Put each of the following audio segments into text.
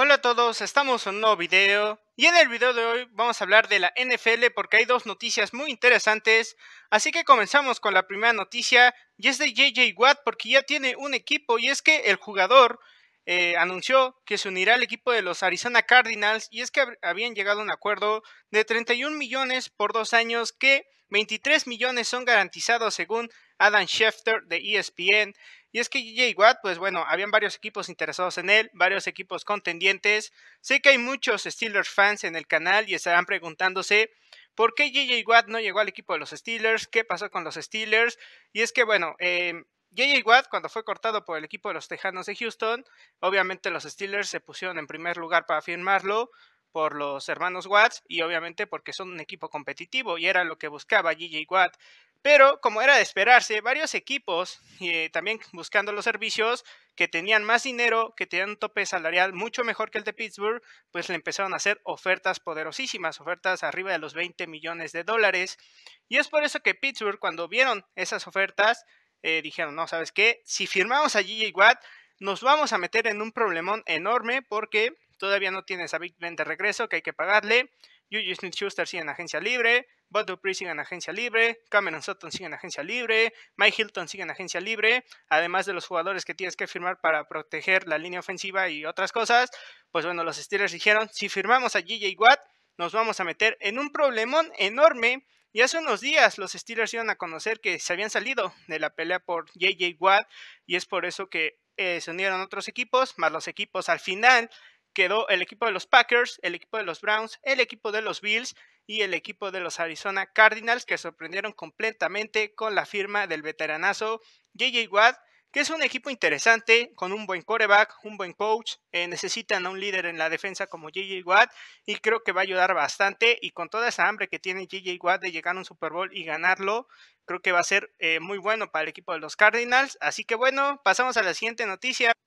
Hola a todos, estamos en un nuevo video y en el video de hoy vamos a hablar de la NFL porque hay dos noticias muy interesantes, así que comenzamos con la primera noticia y es de JJ Watt porque ya tiene un equipo y es que el jugador eh, anunció que se unirá al equipo de los Arizona Cardinals y es que habían llegado a un acuerdo de 31 millones por dos años que 23 millones son garantizados según Adam Schefter de ESPN. Y es que JJ Watt, pues bueno, habían varios equipos interesados en él, varios equipos contendientes. Sé que hay muchos Steelers fans en el canal y estarán preguntándose por qué JJ Watt no llegó al equipo de los Steelers, qué pasó con los Steelers. Y es que bueno, eh, em, JJ Watt, cuando fue cortado por el equipo de los Tejanos de Houston, obviamente los Steelers se pusieron en primer lugar para firmarlo por los hermanos Watts y obviamente porque son un equipo competitivo y era lo que buscaba GJ Watt. Pero como era de esperarse, varios equipos eh, también buscando los servicios que tenían más dinero, que tenían un tope salarial mucho mejor que el de Pittsburgh, pues le empezaron a hacer ofertas poderosísimas, ofertas arriba de los 20 millones de dólares. Y es por eso que Pittsburgh cuando vieron esas ofertas eh, dijeron, no, ¿sabes qué? Si firmamos a GJ Watt, nos vamos a meter en un problemón enorme porque Todavía no tienes a Big Ben de regreso, que hay que pagarle. Juju schuster sigue en agencia libre. Bud Dupree sigue en agencia libre. Cameron Sutton sigue en agencia libre. Mike Hilton sigue en agencia libre. Además de los jugadores que tienes que firmar para proteger la línea ofensiva y otras cosas. Pues bueno, los Steelers dijeron, si firmamos a JJ Watt, nos vamos a meter en un problemón enorme. Y hace unos días los Steelers iban a conocer que se habían salido de la pelea por JJ Watt. Y es por eso que eh, se unieron otros equipos, más los equipos al final quedó el equipo de los Packers, el equipo de los Browns, el equipo de los Bills y el equipo de los Arizona Cardinals, que sorprendieron completamente con la firma del veteranazo JJ Watt, que es un equipo interesante, con un buen coreback, un buen coach, eh, necesitan a un líder en la defensa como JJ Watt y creo que va a ayudar bastante y con toda esa hambre que tiene JJ Watt de llegar a un Super Bowl y ganarlo, creo que va a ser eh, muy bueno para el equipo de los Cardinals. Así que bueno, pasamos a la siguiente noticia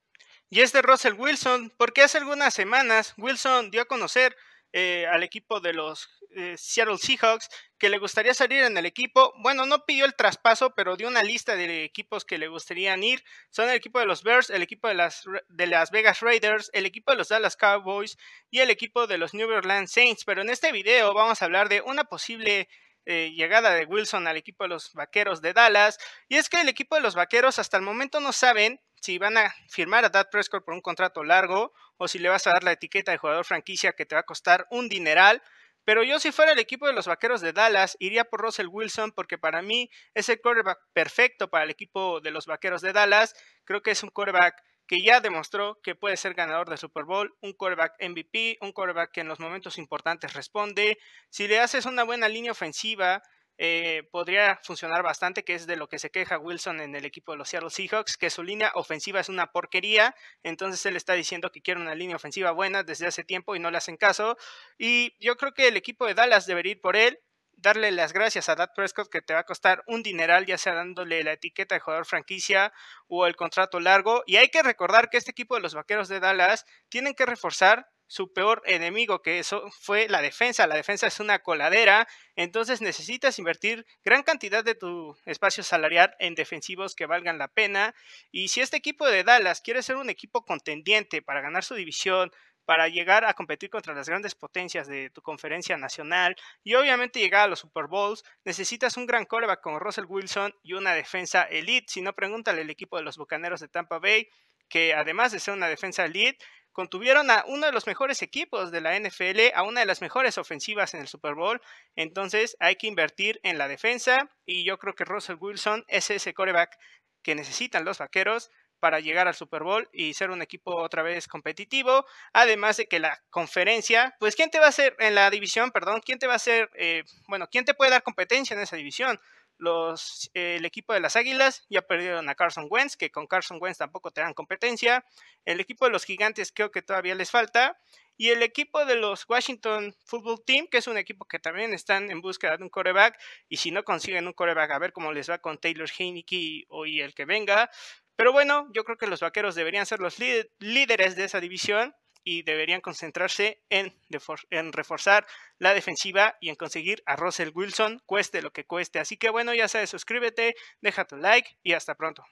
y es de Russell Wilson, porque hace algunas semanas Wilson dio a conocer eh, al equipo de los eh, Seattle Seahawks que le gustaría salir en el equipo. Bueno, no pidió el traspaso, pero dio una lista de equipos que le gustarían ir. Son el equipo de los Bears, el equipo de las, de las Vegas Raiders, el equipo de los Dallas Cowboys y el equipo de los New Orleans Saints. Pero en este video vamos a hablar de una posible eh, llegada de Wilson al equipo de los Vaqueros de Dallas. Y es que el equipo de los Vaqueros hasta el momento no saben si van a firmar a Dad Prescott por un contrato largo o si le vas a dar la etiqueta de jugador franquicia que te va a costar un dineral. Pero yo si fuera el equipo de los Vaqueros de Dallas, iría por Russell Wilson porque para mí es el quarterback perfecto para el equipo de los Vaqueros de Dallas. Creo que es un quarterback que ya demostró que puede ser ganador de Super Bowl, un quarterback MVP, un quarterback que en los momentos importantes responde. Si le haces una buena línea ofensiva, eh, podría funcionar bastante, que es de lo que se queja Wilson en el equipo de los Seattle Seahawks, que su línea ofensiva es una porquería, entonces él está diciendo que quiere una línea ofensiva buena desde hace tiempo y no le hacen caso. Y yo creo que el equipo de Dallas debería ir por él, darle las gracias a Dad Prescott que te va a costar un dineral, ya sea dándole la etiqueta de jugador franquicia o el contrato largo. Y hay que recordar que este equipo de los Vaqueros de Dallas tienen que reforzar su peor enemigo, que eso fue la defensa. La defensa es una coladera, entonces necesitas invertir gran cantidad de tu espacio salarial en defensivos que valgan la pena. Y si este equipo de Dallas quiere ser un equipo contendiente para ganar su división, para llegar a competir contra las grandes potencias de tu conferencia nacional y obviamente llegar a los Super Bowls, necesitas un gran coreback con Russell Wilson y una defensa elite. Si no, pregúntale al equipo de los Bucaneros de Tampa Bay, que además de ser una defensa elite, contuvieron a uno de los mejores equipos de la NFL, a una de las mejores ofensivas en el Super Bowl. Entonces hay que invertir en la defensa y yo creo que Russell Wilson es ese coreback que necesitan los vaqueros para llegar al Super Bowl y ser un equipo otra vez competitivo. Además de que la conferencia, pues quién te va a ser en la división, perdón, quién te va a ser, eh, bueno, quién te puede dar competencia en esa división. Los, eh, el equipo de las Águilas ya perdieron a Carson Wentz, que con Carson Wentz tampoco te dan competencia. El equipo de los Gigantes creo que todavía les falta. Y el equipo de los Washington Football Team, que es un equipo que también están en búsqueda de un coreback. Y si no consiguen un coreback, a ver cómo les va con Taylor Heineke o y el que venga. Pero bueno, yo creo que los vaqueros deberían ser los líderes de esa división y deberían concentrarse en, reforzar la defensiva y en conseguir a Russell Wilson, cueste lo que cueste. Así que bueno, ya sabes, suscríbete, deja tu like y hasta pronto.